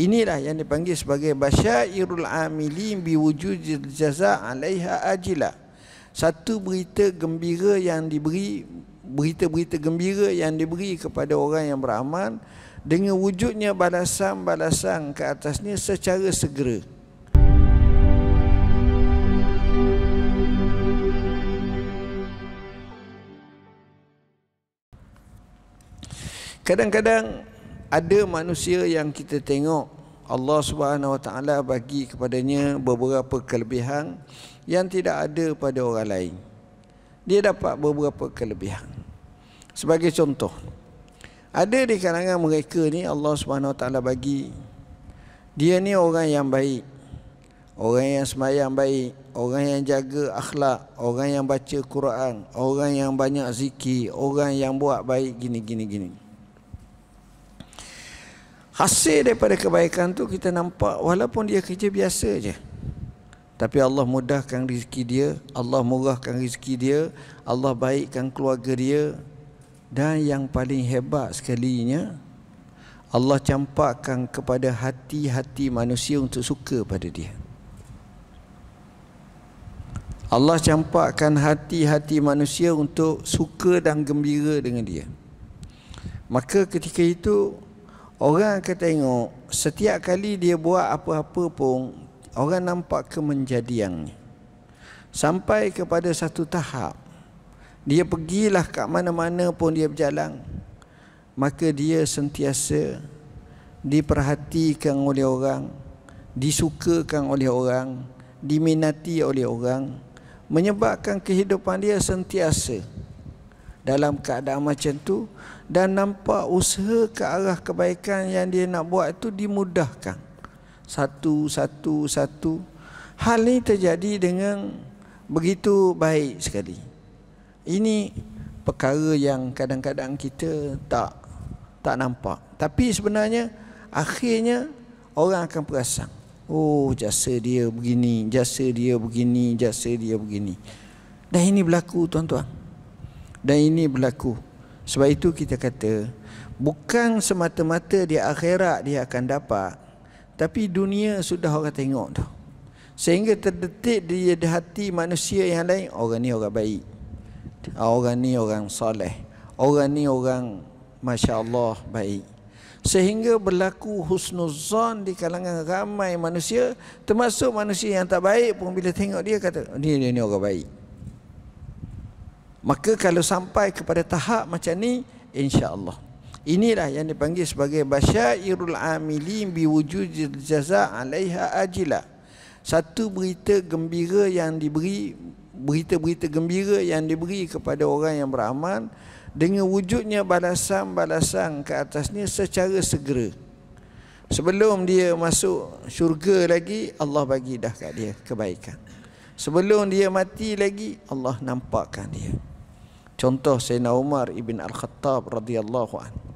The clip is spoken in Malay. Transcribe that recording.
Inilah yang dipanggil sebagai basyairul bi wujud jaza alaiha ajila. Satu berita gembira yang diberi berita-berita gembira yang diberi kepada orang yang beramal dengan wujudnya balasan-balasan ke atasnya secara segera. Kadang-kadang ada manusia yang kita tengok Allah Subhanahu Wa Taala bagi kepadanya beberapa kelebihan yang tidak ada pada orang lain. Dia dapat beberapa kelebihan. Sebagai contoh, ada di kalangan mereka ni Allah Subhanahu Wa Taala bagi dia ni orang yang baik. Orang yang semayang baik, orang yang jaga akhlak, orang yang baca Quran, orang yang banyak zikir, orang yang buat baik gini gini gini. Hasil daripada kebaikan tu kita nampak walaupun dia kerja biasa je. Tapi Allah mudahkan rezeki dia, Allah murahkan rezeki dia, Allah baikkan keluarga dia dan yang paling hebat sekalinya Allah campakkan kepada hati-hati manusia untuk suka pada dia. Allah campakkan hati-hati manusia untuk suka dan gembira dengan dia. Maka ketika itu orang akan tengok setiap kali dia buat apa-apa pun orang nampak kemenjadiannya sampai kepada satu tahap dia pergilah ke mana-mana pun dia berjalan maka dia sentiasa diperhatikan oleh orang disukakan oleh orang diminati oleh orang menyebabkan kehidupan dia sentiasa dalam keadaan macam tu dan nampak usaha ke arah kebaikan yang dia nak buat itu dimudahkan satu satu satu hal ini terjadi dengan begitu baik sekali ini perkara yang kadang-kadang kita tak tak nampak tapi sebenarnya akhirnya orang akan perasan oh jasa dia begini jasa dia begini jasa dia begini dan ini berlaku tuan-tuan dan ini berlaku sebab itu kita kata Bukan semata-mata di akhirat dia akan dapat Tapi dunia sudah orang tengok tu Sehingga terdetik dia di hati manusia yang lain Orang ni orang baik Orang ni orang soleh Orang ni orang Masya Allah baik Sehingga berlaku husnuzon di kalangan ramai manusia Termasuk manusia yang tak baik pun bila tengok dia kata Ni, ni, ni orang baik Maka kalau sampai kepada tahap macam ni insya-Allah. Inilah yang dipanggil sebagai basyairul bi wujud jazaa' alaiha ajila. Satu berita gembira yang diberi berita-berita gembira yang diberi kepada orang yang beramal dengan wujudnya balasan-balasan ke atasnya secara segera. Sebelum dia masuk syurga lagi Allah bagi dah kat dia kebaikan. Sebelum dia mati lagi Allah nampakkan dia. Contoh Sayyidina Umar ibn Al-Khattab radhiyallahu anhu.